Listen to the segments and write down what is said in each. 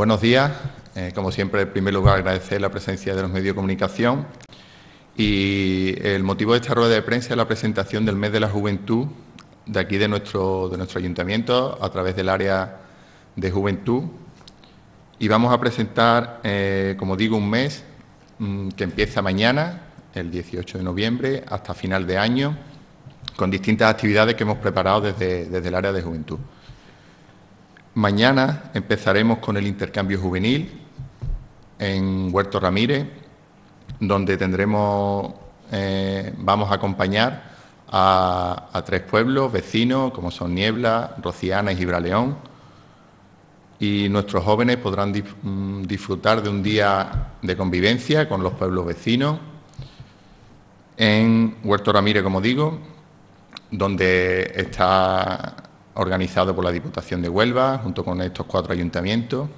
Buenos días. Eh, como siempre, en primer lugar, agradecer la presencia de los medios de comunicación. Y el motivo de esta rueda de prensa es la presentación del Mes de la Juventud de aquí, de nuestro, de nuestro ayuntamiento, a través del área de juventud. Y vamos a presentar, eh, como digo, un mes mm, que empieza mañana, el 18 de noviembre, hasta final de año, con distintas actividades que hemos preparado desde el área de juventud. Mañana empezaremos con el intercambio juvenil en Huerto Ramírez, donde tendremos, eh, vamos a acompañar a, tres pueblos vecinos, como son Niebla, Rociana y Gibraleón. Y nuestros jóvenes podrán mm, disfrutar de un día de convivencia con los pueblos vecinos en Huerto Ramírez, como digo, donde está organizado por la Diputación de Huelva, junto con estos cuatro ayuntamientos.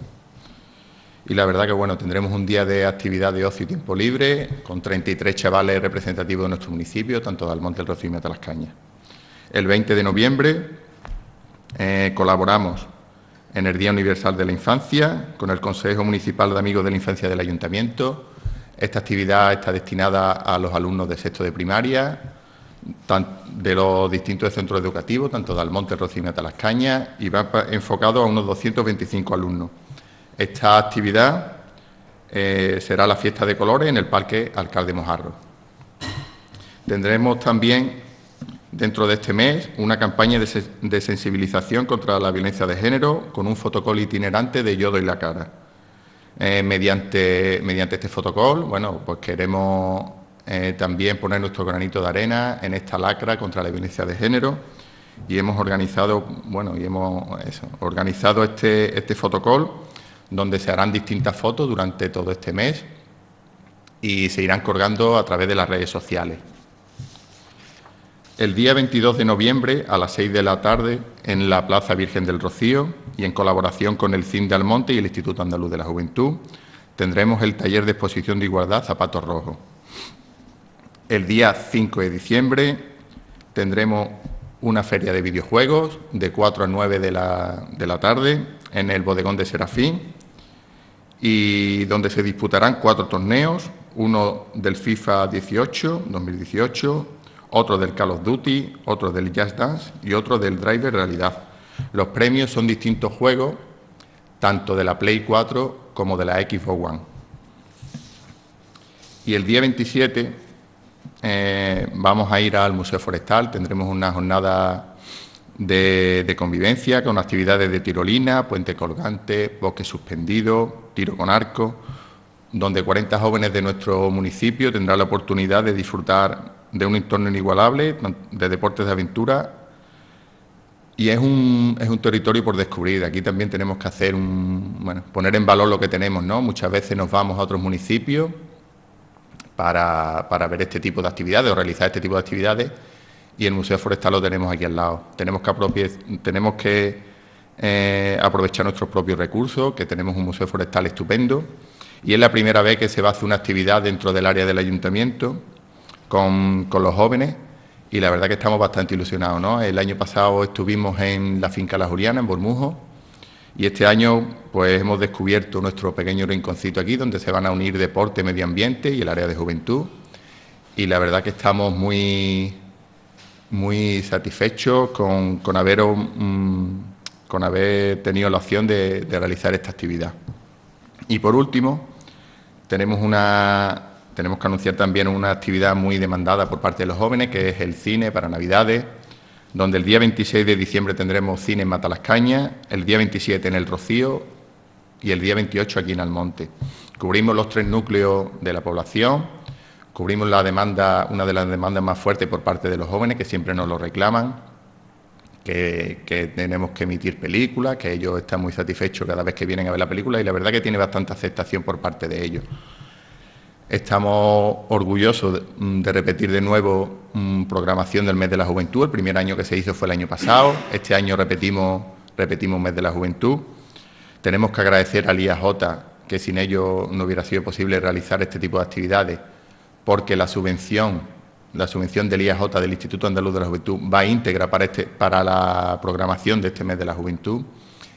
Y la verdad que bueno, tendremos un día de actividad de ocio y tiempo libre, con 33 chavales representativos de nuestro municipio, tanto de Almonte del Rocío y Matalascaña. El 20 de noviembre eh, colaboramos en el Día Universal de la Infancia con el Consejo Municipal de Amigos de la Infancia del Ayuntamiento. Esta actividad está destinada a los alumnos de sexto de primaria, tanto de los distintos centros educativos, tanto de Almonte, Rocina y Cañas, y va enfocado a unos 225 alumnos. Esta actividad eh, será la fiesta de colores en el Parque Alcalde Mojarro. Tendremos también, dentro de este mes, una campaña de, sensibilización contra la violencia de género con un fotocol itinerante de Yodo y la cara. Eh, mediante, mediante este fotocol, bueno, pues queremos eh, también poner nuestro granito de arena en esta lacra contra la violencia de género y hemos organizado, bueno, y hemos organizado este, este fotocall donde se harán distintas fotos durante todo este mes y se irán colgando a través de las redes sociales. El día 22 de noviembre a las 6 de la tarde en la Plaza Virgen del Rocío y en colaboración con el CIN de Almonte y el Instituto Andaluz de la Juventud tendremos el taller de exposición de igualdad Zapatos Rojos. El día 5 de diciembre tendremos una feria de videojuegos de 4 a 9 de la, tarde en el bodegón de Serafín y donde se disputarán cuatro torneos, uno del FIFA 18, 2018, otro del Call of Duty, otro del Jazz Dance y otro del Driver Realidad. Los premios son distintos juegos, tanto de la Play 4 como de la Xbox One. Y el día 27 eh, vamos a ir al Museo Forestal, tendremos una jornada de, de, convivencia con actividades de tirolina, puente colgante, bosque suspendido, tiro con arco, donde 40 jóvenes de nuestro municipio tendrán la oportunidad de disfrutar de un entorno inigualable, de deportes de aventura. Y es un, es un territorio por descubrir. Aquí también tenemos que hacer un, bueno, poner en valor lo que tenemos, ¿no? Muchas veces nos vamos a otros municipios para, ver este tipo de actividades o realizar este tipo de actividades. Y el Museo Forestal lo tenemos aquí al lado. Tenemos que, tenemos que eh, aprovechar nuestros propios recursos, que tenemos un Museo Forestal estupendo. Y es la primera vez que se va a hacer una actividad dentro del área del ayuntamiento con, los jóvenes y la verdad que estamos bastante ilusionados. El año pasado estuvimos en la finca La Juliana, en Bormujo, y este año pues hemos descubierto nuestro pequeño rinconcito aquí donde se van a unir deporte, medio ambiente y el área de juventud. Y la verdad que estamos muy, muy satisfechos con, haber, mm, con haber tenido la opción de, de realizar esta actividad. Y por último, tenemos una, tenemos que anunciar también una actividad muy demandada por parte de los jóvenes, que es el cine para Navidades donde el día 26 de diciembre tendremos cine en Matalascaña, el día 27 en El Rocío y el día 28 aquí en Almonte. Cubrimos los tres núcleos de la población, cubrimos la demanda, una de las demandas más fuertes por parte de los jóvenes, que siempre nos lo reclaman, que, que, tenemos que emitir películas, que ellos están muy satisfechos cada vez que vienen a ver la película y la verdad que tiene bastante aceptación por parte de ellos. Estamos orgullosos mm, de, repetir de nuevo mm, programación del Mes de la Juventud. El primer año que se hizo fue el año pasado. Este año repetimos, repetimos Mes de la Juventud. Tenemos que agradecer al IAJ, que sin ello no hubiera sido posible realizar este tipo de actividades, porque la subvención la subvención del IAJ del Instituto Andaluz de la Juventud va íntegra para, este, para la programación de este mes de la juventud.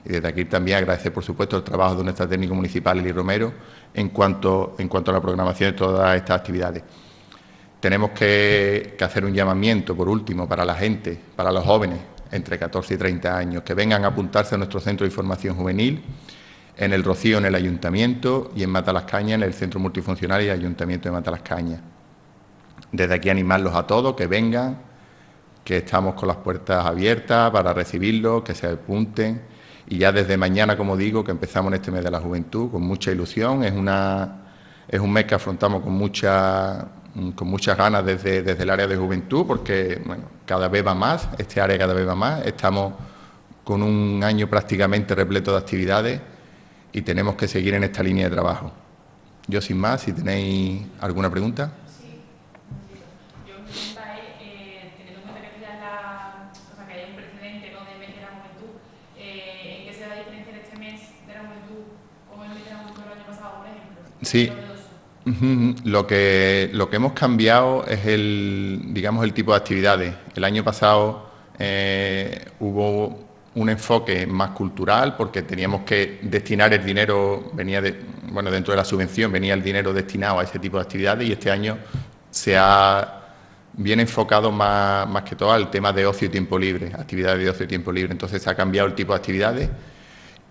Y desde aquí también agradecer, por supuesto, el trabajo de nuestra técnico municipal, Eli Romero, en cuanto, en cuanto a la programación de todas estas actividades. Tenemos que, hacer un llamamiento, por último, para la gente, para los jóvenes entre 14 y 30 años, que vengan a apuntarse a nuestro centro de información juvenil, en el Rocío, en el Ayuntamiento, y en Matalascaña, en el Centro Multifuncional y Ayuntamiento de Matalascaña. Desde aquí animarlos a todos que vengan, que estamos con las puertas abiertas para recibirlos, que se apunten. Y ya desde mañana, como digo, que empezamos en este mes de la juventud con mucha ilusión. Es, una, es un mes que afrontamos con, mucha, con muchas ganas desde, el área de juventud, porque cada vez va más, este área cada vez va más. Estamos con un año prácticamente repleto de actividades y tenemos que seguir en esta línea de trabajo. Yo sin más, si tenéis alguna pregunta. Sí. Lo que, lo que hemos cambiado es el, digamos, el tipo de actividades. El año pasado eh, hubo un enfoque más cultural porque teníamos que destinar el dinero, venía de, bueno, dentro de la subvención venía el dinero destinado a ese tipo de actividades y este año se ha bien enfocado más, que todo al tema de ocio y tiempo libre, actividades de ocio y tiempo libre. Entonces se ha cambiado el tipo de actividades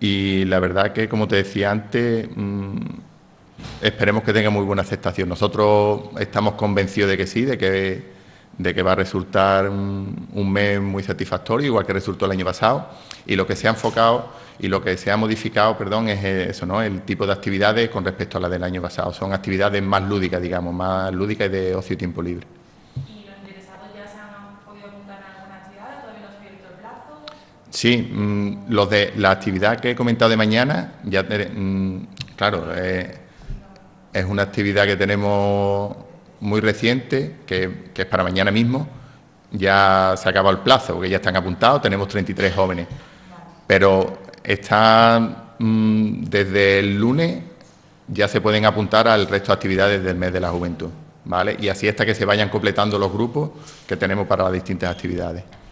y la verdad que, como te decía antes, mm, Esperemos que tenga muy buena aceptación. Nosotros estamos convencidos de que sí, de que, de que va a resultar un, mes muy satisfactorio, igual que resultó el año pasado. Y lo que se ha enfocado y lo que se ha modificado, perdón, es eso, ¿no? El tipo de actividades con respecto a las del año pasado. Son actividades más lúdicas, digamos, más lúdicas y de ocio y tiempo libre. ¿Y los interesados ya se han podido apuntar a alguna actividad? ¿Todavía no se el plazo? Sí, mm, los de la actividad que he comentado de mañana, ya mm, claro, eh, es una actividad que tenemos muy reciente, que, es para mañana mismo. Ya se acaba el plazo, porque ya están apuntados, tenemos 33 jóvenes. Pero están mm, desde el lunes ya se pueden apuntar al resto de actividades del mes de la juventud, ¿vale? Y así hasta que se vayan completando los grupos que tenemos para las distintas actividades.